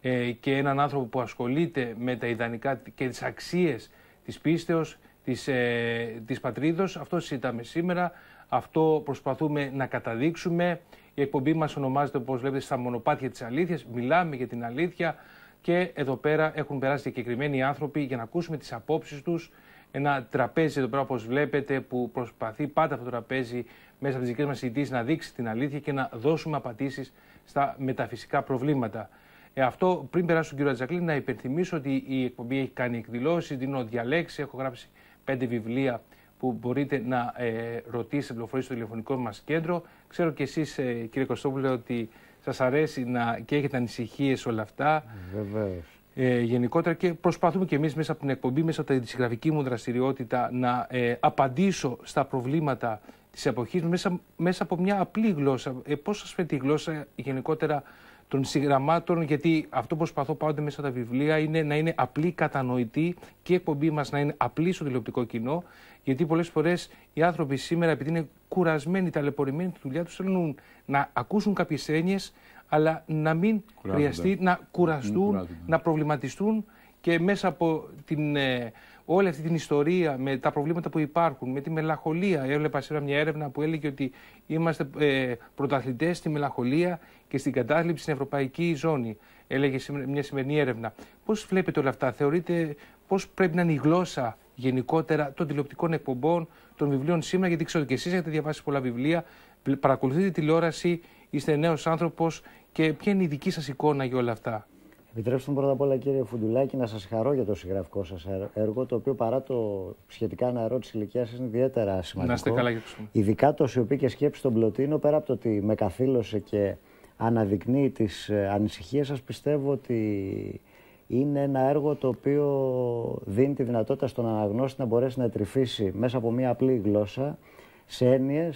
ε, και έναν άνθρωπο που ασχολείται με τα ιδανικά και τις αξίες της πίστεως, της, ε, της πατρίδος. Αυτό συζητάμε σήμερα, αυτό προσπαθούμε να καταδείξουμε. Η εκπομπή μας ονομάζεται, όπως βλέπετε, στα μονοπάτια της αλήθειας. Μιλάμε για την αλήθεια, και εδώ πέρα έχουν περάσει συγκεκριμένοι άνθρωποι για να ακούσουμε τις απόψεις τους. Ένα τραπέζι εδώ πέρα, όπως βλέπετε, που προσπαθεί πάντα αυτό το τραπέζι μέσα από τις δικές μας συζητήσει να δείξει την αλήθεια και να δώσουμε απαντήσεις στα μεταφυσικά προβλήματα. Ε, αυτό πριν περάσω στον κύριο Ατζακλή, να υπενθυμίσω ότι η εκπομπή έχει κάνει εκδηλώσεις, δίνω διαλέξεις, έχω γράψει πέντε βιβλία που μπορείτε να ε, ρωτήσετε πληροφορίε στο τηλεφωνικό μας κέντρο. Ξέρω και εσείς, ε, κύριε Κωστόπουλε, ότι σας αρέσει να, και έχετε ανησυχίες όλα αυτά. Βεβαίως. Ε, γενικότερα και προσπαθούμε και εμείς μέσα από την εκπομπή, μέσα από τη συγγραφική μου δραστηριότητα να ε, απαντήσω στα προβλήματα της εποχής μέσα, μέσα από μια απλή γλώσσα. Ε, πώς σας φαίνεται η γλώσσα γενικότερα των συγγραμμάτων, γιατί αυτό που προσπαθώ πάντα μέσα τα βιβλία είναι να είναι απλή κατανοητή και η εκπομπή μας να είναι απλή στο τηλεοπτικό κοινό. Γιατί πολλές φορές οι άνθρωποι σήμερα, επειδή είναι κουρασμένοι, ταλαιπωρημένοι τη δουλειά τους, θέλουν να ακούσουν κάποιες έννοιες, αλλά να μην χρειαστεί να κουραστούν, ναι. να προβληματιστούν και μέσα από την. Ε, όλη αυτή την ιστορία με τα προβλήματα που υπάρχουν, με τη μελαχολία, Έβλεπα σήμερα μια έρευνα που έλεγε ότι είμαστε ε, πρωταθλητές στη μελαχολία και στην κατάθλιψη στην ευρωπαϊκή ζώνη. Έλεγε μια σημερινή έρευνα. Πώς βλέπετε όλα αυτά, θεωρείτε πώς πρέπει να είναι η γλώσσα γενικότερα των τηλεοπτικών εκπομπών, των βιβλίων σήμερα, γιατί ξέρω και εσείς έχετε διαβάσει πολλά βιβλία, παρακολουθείτε τηλεόραση, είστε νέος άνθρωπος και ποια είναι η δική σας εικόνα για όλα αυτά. Επιτρέψτε μου πρώτα απ' όλα, κύριε Φουντουλάκη, να σας χαρώ για το συγγραφικό σας έργο, το οποίο παρά το σχετικά νεαρό τη ηλικίας σας είναι ιδιαίτερα σημαντικό. Να είστε καλά, Ειδικά το σιωπή και σκέψη των Πλωτίνο, πέρα από το ότι με καθήλωσε και αναδεικνύει τις ε, ανησυχίες σας, πιστεύω ότι είναι ένα έργο το οποίο δίνει τη δυνατότητα στον αναγνώστη να μπορέσει να τρυφήσει μέσα από μια απλή γλώσσα σε έννοιες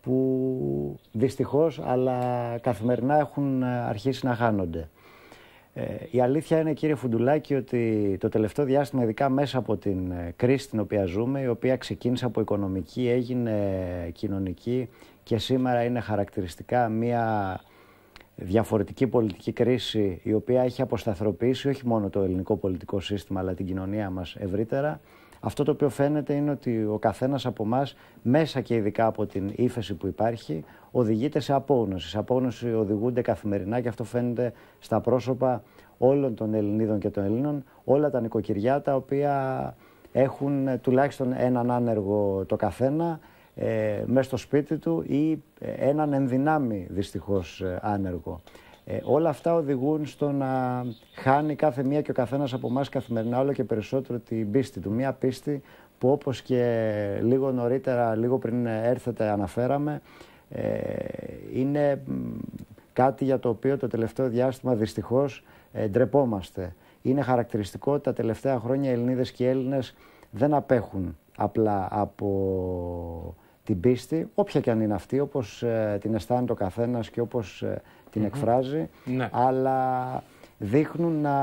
που δυστυχώς αλλά καθημερινά έχουν ε, αρχίσει να χάνονται. Ε, η αλήθεια είναι, κύριε Φουντουλάκη, ότι το τελευταίο διάστημα, ειδικά μέσα από την ε, κρίση την οποία ζούμε, η οποία ξεκίνησε από οικονομική, έγινε ε, κοινωνική και σήμερα είναι χαρακτηριστικά μια διαφορετική πολιτική κρίση η οποία έχει αποσταθροποιήσει όχι μόνο το ελληνικό πολιτικό σύστημα αλλά την κοινωνία μας ευρύτερα. Αυτό το οποίο φαίνεται είναι ότι ο καθένας από εμά, μέσα και ειδικά από την ύφεση που υπάρχει, οδηγείται σε απόγνωση. Σε απόγνωση οδηγούνται καθημερινά και αυτό φαίνεται στα πρόσωπα όλων των Ελληνίδων και των Ελλήνων, όλα τα νοικοκυριά τα οποία έχουν τουλάχιστον έναν άνεργο το καθένα ε, μέσα στο σπίτι του ή έναν ενδυνάμει δυστυχώς ε, άνεργο. Ε, όλα αυτά οδηγούν στο να χάνει κάθε μία και ο καθένας από εμάς καθημερινά όλο και περισσότερο την πίστη του. Μία πίστη που όπως και λίγο νωρίτερα, λίγο πριν έρθετε αναφέραμε, ε, είναι κάτι για το οποίο το τελευταίο διάστημα δυστυχώς ε, ντρεπόμαστε. Είναι χαρακτηριστικό ότι τα τελευταία χρόνια οι Ελληνίδες και οι Έλληνες δεν απέχουν απλά από την πίστη, όποια και αν είναι αυτή, όπως ε, την αισθάνεται ο καθένας και όπως ε, την εκφράζει, ναι. αλλά δείχνουν να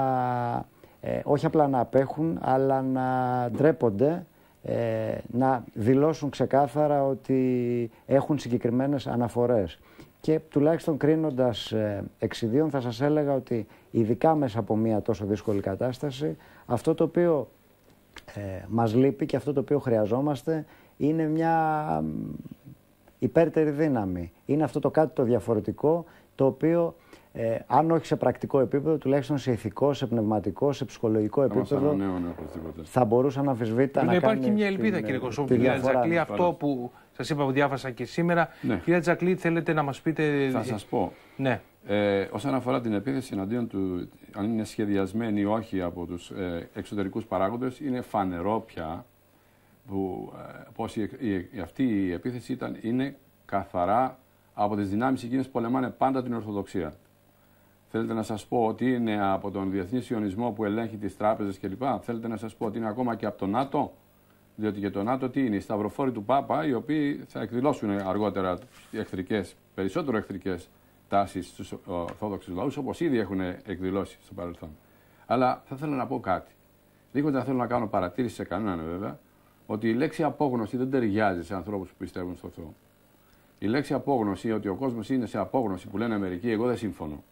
ε, όχι απλά να απέχουν, αλλά να ντρέπονται ε, να δηλώσουν ξεκάθαρα ότι έχουν συγκεκριμένες αναφορές. Και τουλάχιστον κρίνοντας ε, εξιδίων θα σας έλεγα ότι ειδικά μέσα από μια τόσο δύσκολη κατάσταση αυτό το οποίο ε, μας λείπει και αυτό το οποίο χρειαζόμαστε είναι μια υπέρτερη δύναμη. Είναι αυτό το κάτι το διαφορετικό το οποίο ε, αν όχι σε πρακτικό επίπεδο, τουλάχιστον σε ηθικό, σε πνευματικό, σε ψυχολογικό επίπεδο, ναι, ναι, θα μπορούσε να αμφισβήτητα να Υπάρχει μια ελπίδα, την, κύριε ε, Κωσόπου, κυρία Τζακλή, αυτό που σας είπα που διάβασα και σήμερα. Ναι. Κυρία Τζακλή, θέλετε να μας πείτε. Θα σας πω. Ναι. Ε, όσον αφορά την επίθεση εναντίον του, αν είναι σχεδιασμένη ή όχι από τους ε, εξωτερικούς παράγοντες, είναι φανερό πια που, ε, πως η, η, αυτή η επίθεση ήταν, είναι καθαρά από τις δυνάμεις εκείνες που πολεμάνε πάντα την Ορθοδοξία. Θέλετε να σας πω ότι είναι από τον Διεθνή Σιωνισμό που ελέγχει τις τράπεζες κλπ. Θέλετε να σας πω ότι είναι ακόμα και από τον ΝΑΤΟ. Διότι και τον ΝΑΤΟ τι είναι, οι σταυροφόροι του Πάπα, οι οποίοι θα εκδηλώσουν αργότερα εχθρικές, περισσότερο εχθρικές τάσεις στους Ορθόδοξους λαούς, όπως ήδη έχουν εκδηλώσει στο παρελθόν. Αλλά θα ήθελα να πω κάτι. Δίχως δεν θέλω να κάνω παρατήρηση σε κανέναν βέβαια, ότι η λέξη απόγνωση δεν ταιριάζει σε ανθρώπους που πιστεύουν στο Θεό. Η λέξη απόγνωση, ότι ο κόσμος είναι σε απόγνωση που λένε μερικοί, εγώ δεν σύμφωνο.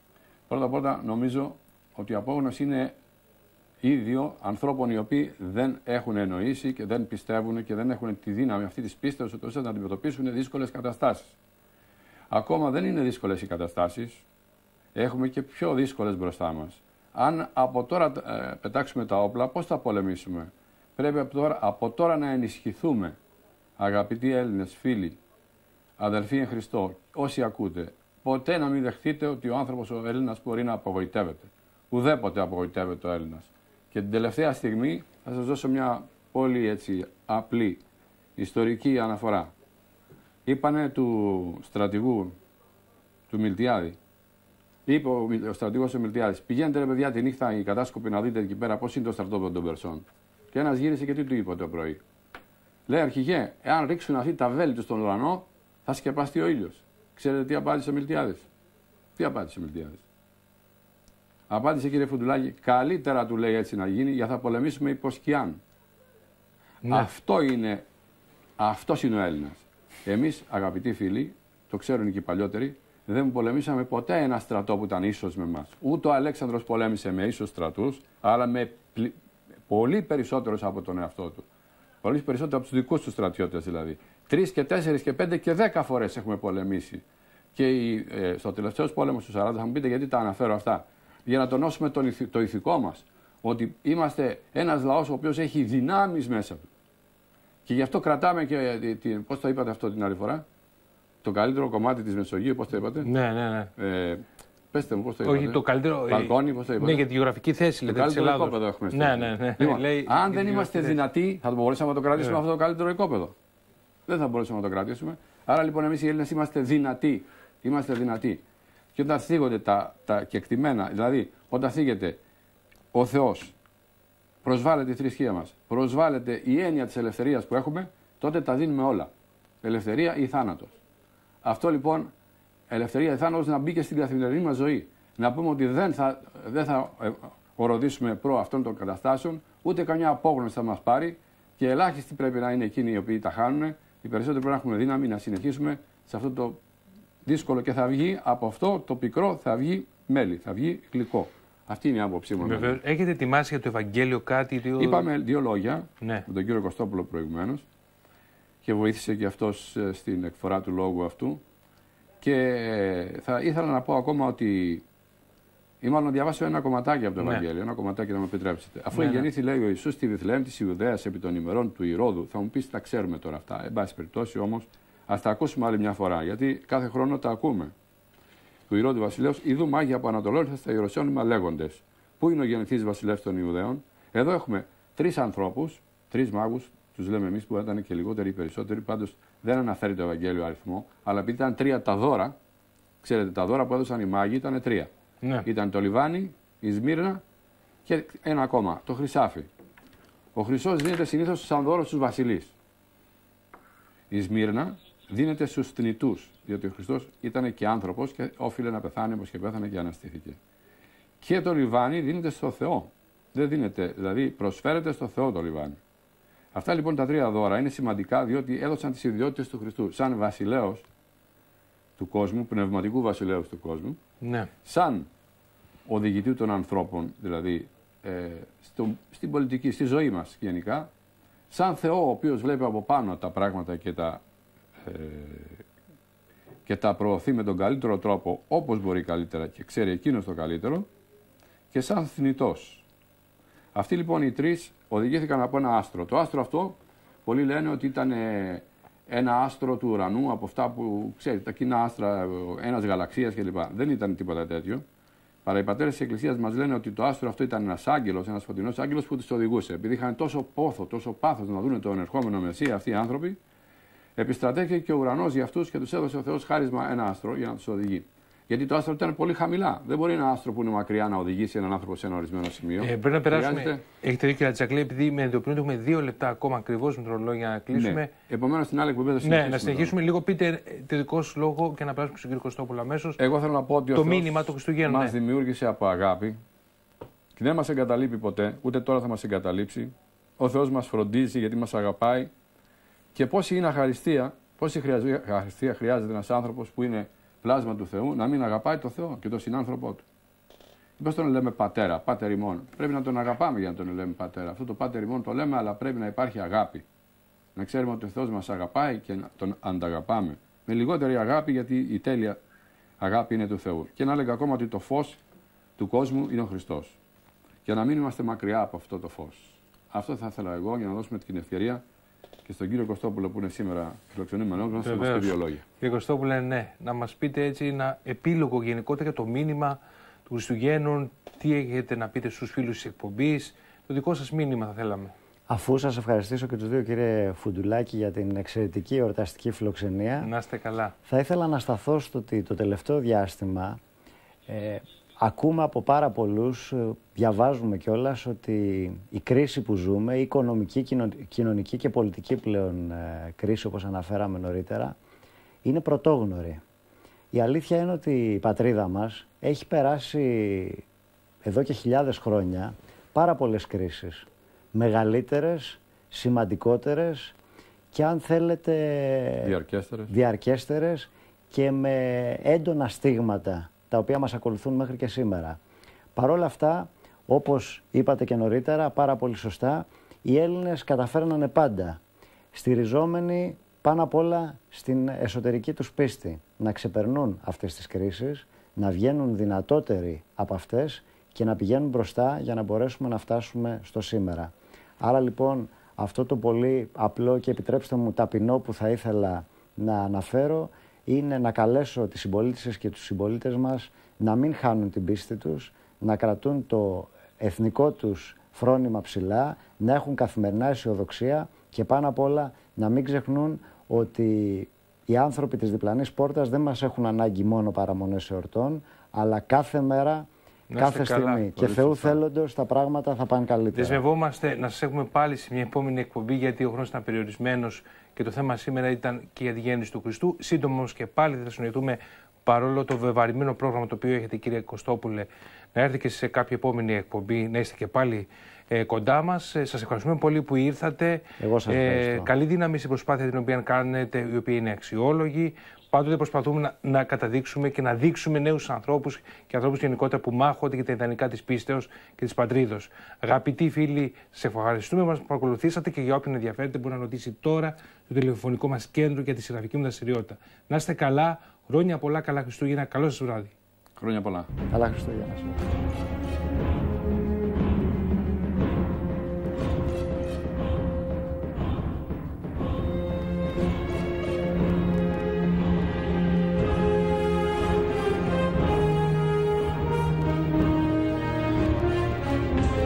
Πρώτα απ' όλα νομίζω ότι η απόγνωση είναι ίδιο ανθρώπων οι οποίοι δεν έχουν εννοήσει και δεν πιστεύουν και δεν έχουν τη δύναμη αυτή της πίστη ώστε να αντιμετωπίσουν δύσκολες καταστάσεις. Ακόμα δεν είναι δύσκολες οι καταστάσεις. Έχουμε και πιο δύσκολες μπροστά μας. Αν από τώρα ε, πετάξουμε τα όπλα, πώς θα πολεμήσουμε. Πρέπει από τώρα, από τώρα να ενισχυθούμε, αγαπητοί Έλληνες, φίλοι, αδελφοί εν Χριστώ, όσοι ακούτε, ποτέ να μην δεχτείτε ότι ο άνθρωπος ο Έλληνας μπορεί να απογοητεύεται. Ουδέποτε απογοητεύεται ο Έλληνας. Και την τελευταία στιγμή θα σας δώσω μια πολύ έτσι απλή ιστορική αναφορά. Είπανε του στρατηγού του Μιλτιάδη, είπε ο, στρατηγός ο Μιλτιάδης, πηγαίνετε ρε παιδιά τη νύχτα οι κατάσκοποι να δείτε εκεί πέρα πώς είναι το στρατόπεδο των Περσών. Και ένας γύρισε και τι του είπε το πρωί. Λέει αρχηγέ, εάν ρίξουν αυτή τα βέλη τους στον ουρανό, θα σκεπαστεί ο ήλιος. Ξέρετε τι απάντησε ο Μιλτιάδης. Τι απάντησε ο Μιλτιάδης. Απάντησε κύριε Φουντουλάκη, καλύτερα του λέει έτσι να γίνει, για θα πολεμήσουμε υπό Ναι. Αυτό είναι, Αυτός είναι ο Έλληνας. Εμείς, αγαπητοί φίλοι, το ξέρουν και οι παλιότεροι, δεν πολεμήσαμε ποτέ ένα στρατό που ήταν ίσως με εμά. Ούτε ο Αλέξανδρος πολέμησε με ίσως στρατούς, αλλά με, Πολύ περισσότερος από τον εαυτό του. Πολύ περισσότερο από τους δικούς τους στρατιώτες δηλαδή. Τρεις και τέσσερις και πέντε και δέκα φορές έχουμε πολεμήσει. Και η, ε, στο τελευταίο πόλεμο του 40, θα μου πείτε γιατί τα αναφέρω αυτά. Για να τονώσουμε το, το ηθικό μας. Ότι είμαστε ένας λαός ο οποίος έχει δυνάμεις μέσα του. Και γι' αυτό κρατάμε και. Ε, πώς το είπατε αυτό την άλλη φορά, το καλύτερο κομμάτι της Μεσογείου, πώς το είπατε. Ναι, ναι, ναι. Ε, Πέστε μου, πώς το είπατε. Όχι, το καλύτερο. Μπαλκόνι, ε, πώς το είπατε. Ναι, για τη γεωγραφική θέση το λέτε, καλύτερο οικόπεδο έχουμε. Ναι, ναι, ναι. Λοιπόν, λέει, αν δεν είμαστε δυνατοί, θα μπορούσαμε να το κρατήσουμε ναι. αυτό το καλύτερο οικόπεδο. Δεν θα μπορούσαμε να το κρατήσουμε. Άρα λοιπόν εμείς οι Έλληνες είμαστε δυνατοί. Είμαστε δυνατοί. Και όταν θίγονται τα, τα κεκτημένα, δηλαδή όταν θίγεται ο Θεός, προσβάλλεται η θρησκεία μας, προσβάλλεται η έννοια της ελευθερίας που έχουμε, τότε τα δίνουμε όλα. Ελευθερία ή θάνατος. Αυτό λοιπόν ελευθερία εθάνος να μπει και στην καθημερινή μας ζωή. Να πούμε ότι δεν θα, δεν θα ε, οροδίσουμε προ αυτών των καταστάσεων, ούτε καμιά απόγνωση θα μας πάρει και ελάχιστοι πρέπει να είναι εκείνοι οι οποίοι τα χάνουν. Οι περισσότεροι πρέπει να έχουμε δύναμη να συνεχίσουμε σε αυτό το δύσκολο και θα βγει από αυτό το πικρό, θα βγει μέλι, θα βγει γλυκό. Αυτή είναι η άποψή μου. Έχετε ετοιμάσει για το Ευαγγέλιο κάτι. Δύο... Είπαμε δύο λόγια ναι. με τον κύριο Κωστόπουλο προηγουμένως και βοήθησε και αυτός ε, στην εκφορά του λόγου αυτού. Και θα ήθελα να πω ακόμα ότι. ή μάλλον να διαβάσω ένα κομματάκι από το ναι. Ευαγγέλιο, ένα κομματάκι να με επιτρέψετε. Αφού ναι, ναι. γεννήθη, λέει ο Ιησούς στη Βιθλέμ της Ιουδαίας επί των ημερών του Ηρόδου. θα μου πεις τα ξέρουμε τώρα αυτά. Εν πάση περιπτώσει όμως, ας τα ακούσουμε άλλη μια φορά, γιατί κάθε χρόνο τα ακούμε. Του Ηρόδου Βασιλέως, Ιδού μάγια από Ανατολόλυθα στα Ιεροσόνημα Εδώ έχουμε τρεις ανθρώπους, τρεις μάγους, τους λέμε εμείς που ήταν και λιγότεροι ή περισσότεροι, πάντως δεν αναφέρει το Ευαγγέλιο αριθμό, αλλά επειδή ήταν τρία τα δώρα, ξέρετε, τα δώρα που έδωσαν οι μάγοι ήταν τρία. Ναι. Ήταν το Λιβάνι, η Σμύρνα και ένα ακόμα, το χρυσάφι. Ο χρυσός δίνεται συνήθως σαν δώρο στους βασιλείς. Η Σμύρνα δίνεται στους θνητούς, διότι ο Χριστός ήταν και άνθρωπος και όφιλε να πεθάνει όπως και πέθανε και αναστήθηκε. Και το λιβάνι δίνεται στο Θεό. Δεν δίνεται, δηλαδή προσφέρεται στο Θεό το λιβάνι. Αυτά λοιπόν τα τρία δώρα είναι σημαντικά διότι έδωσαν τις ιδιότητες του Χριστού. Σαν βασιλέο του κόσμου, πνευματικού βασιλέου του κόσμου, ναι. σαν οδηγητή των ανθρώπων, δηλαδή ε, στο, στην πολιτική, στη ζωή μας γενικά, σαν Θεό ο οποίος βλέπει από πάνω τα πράγματα και τα, ε, και τα προωθεί με τον καλύτερο τρόπο όπως μπορεί καλύτερα και ξέρει εκείνος το καλύτερο, και σαν θνητός αυτοί λοιπόν οι τρεις οδηγήθηκαν από ένα άστρο. Το άστρο αυτό, πολλοί λένε ότι ήταν ε, ένα άστρο του ουρανού από αυτά που ξέρετε, τα κοινά άστρα, ένας γαλαξίας κλπ. Δεν ήταν τίποτα τέτοιο. Παρά οι πατέρες της Εκκλησίας μας λένε ότι το άστρο αυτό ήταν ένας άγγελος, ένας φωτεινός άγγελος που τους οδηγούσε. Επειδή είχαν τόσο πόθο, τόσο πάθος να δουν τον ερχόμενο Μεσία αυτοί οι άνθρωποι, επιστρατεύτηκε και ο ουρανός για αυτούς και τους έδωσε ο Θεός χάρισμα ένα άστρο για να τους οδηγεί. Γιατί το άστρο ήταν πολύ χαμηλά. Δεν μπορεί ένα άστρο που είναι μακριά να οδηγήσει έναν άνθρωπο σε ένα ορισμένο σημείο. Ε, πρέπει να περάσουμε. Χρειάζεται... Έχετε δίκιο, Τσακλή, επειδή με ότι έχουμε δύο λεπτά ακόμα ακριβώς με το ρολόγιο να ναι. κλείσουμε. Ναι. Επομένως, στην άλλη εκπομπή θα συνεχίσουμε. Ναι, να συνεχίσουμε λίγο. Πείτε το δικό σου λόγο και να περάσουμε στον κύριο Κωστόπουλο αμέσως. Εγώ θέλω να πω ότι το μήνυμα του Χριστουγέννου. Μας ναι. δημιούργησε από αγάπη και δεν μας εγκαταλείπει ποτέ, ούτε τώρα θα μας εγκαταλείψει. Ο Θεός μας φροντίζει γιατί μας αγαπάει. Και πόση είναι αχαριστία, πόση αχαριστία χρειάζεται ένας άνθρωπος που είναι πλάσμα του Θεού να μην αγαπάει το Θεό και τον συνάνθρωπό του. Δεν τον λέμε πατέρα, πάτερ ημών. Πρέπει να τον αγαπάμε για να τον λέμε πατέρα. Αυτό το πάτερ ημών το λέμε, αλλά πρέπει να υπάρχει αγάπη. Να ξέρουμε ότι ο Θεός μας αγαπάει και να τον ανταγαπάμε. Με λιγότερη αγάπη, γιατί η τέλεια αγάπη είναι του Θεού. Και να έλεγα ακόμα ότι το φως του κόσμου είναι ο Χριστός. Και να μην είμαστε μακριά από αυτό το φως. Αυτό θα ήθελα εγώ για να δώσουμε την ευκαιρία και στον κύριο Κωστόπουλο που είναι σήμερα φιλοξενούμενο μα να μας πει δύο λόγια. Κύριε Κωστόπουλο, ναι, να μας πείτε έτσι ένα επίλογο γενικότερα για το μήνυμα του Χριστουγέννων, τι έχετε να πείτε στους φίλους της εκπομπής, το δικό σας μήνυμα θα θέλαμε. Αφού σας ευχαριστήσω και τους δύο, κύριε Φουντουλάκη, για την εξαιρετική εορταστική φιλοξενία. Να είστε καλά. Θα ήθελα να σταθώ στο ότι το τελευταίο διάστημα ε, Ακούμε από πάρα πολλούς, ε, διαβάζουμε κιόλας ότι η κρίση που ζούμε, η οικονομική, κοινωνική και πολιτική πλέον ε, κρίση όπως αναφέραμε νωρίτερα, είναι πρωτόγνωρη. Η αλήθεια είναι ότι η πατρίδα μας έχει περάσει εδώ και χιλιάδες χρόνια πάρα πολλές κρίσεις μεγαλύτερες, σημαντικότερες και αν θέλετε... διαρκέστερες. Διαρκέστερες και με έντονα στίγματα τα οποία μας ακολουθούν μέχρι και σήμερα. Παρ' όλα αυτά, όπως είπατε και νωρίτερα, πάρα πολύ σωστά, οι Έλληνες καταφέρνανε πάντα, στηριζόμενοι πάνω απ' όλα στην εσωτερική τους πίστη, να ξεπερνούν αυτές τις κρίσεις, να βγαίνουν δυνατότεροι από αυτές και να πηγαίνουν μπροστά για να μπορέσουμε να φτάσουμε στο σήμερα. Άρα λοιπόν αυτό το πολύ απλό και επιτρέψτε μου ταπεινό που θα ήθελα να αναφέρω είναι να καλέσω τις συμπολίτες και τους συμπολίτες μας να μην χάνουν την πίστη τους, να κρατούν το εθνικό τους φρόνημα ψηλά, να έχουν καθημερινά αισιοδοξία και πάνω απ' όλα να μην ξεχνούν ότι οι άνθρωποι της διπλανής πόρτας δεν μας έχουν ανάγκη μόνο παραμονές εορτών, αλλά κάθε μέρα να κάθε στιγμή. και Θεού θέλοντος τα πράγματα θα πάνε καλύτερα. Δεσμευόμαστε να σας έχουμε πάλι σε μια επόμενη εκπομπή, γιατί ο χρόνος ήταν περιορισμένος και το θέμα σήμερα ήταν και για τη του Χριστού. Σύντομα όμως και πάλι θα συνοηθούμε παρόλο το βεβαρημένο πρόγραμμα το οποίο έχετε, κύριε Κωστόπουλε, να έρθει και σε κάποια επόμενη εκπομπή, να είστε και πάλι ε, κοντά μας. Ε, σας ευχαριστούμε πολύ που ήρθατε. Εγώ σας ε, καλή δύναμη στην προσπάθεια την οποία κάνετε, η οποία είναι αξιόλογη πάντοτε προσπαθούμε να, καταδείξουμε και να δείξουμε νέους ανθρώπους και ανθρώπους γενικότερα που μάχονται για τα ιδανικά της πίστεως και της πατρίδος. Αγαπητοί φίλοι, σε ευχαριστούμε μας παρακολουθήσατε και για όποιον ενδιαφέρεται μπορεί να ρωτήσει τώρα το τηλεφωνικό μας κέντρο για τη συγγραφική μου δραστηριότητα. Να είστε καλά, χρόνια πολλά, καλά Χριστούγεννα, καλό σας βράδυ. Χρόνια πολλά. Καλά Χριστούγεννα.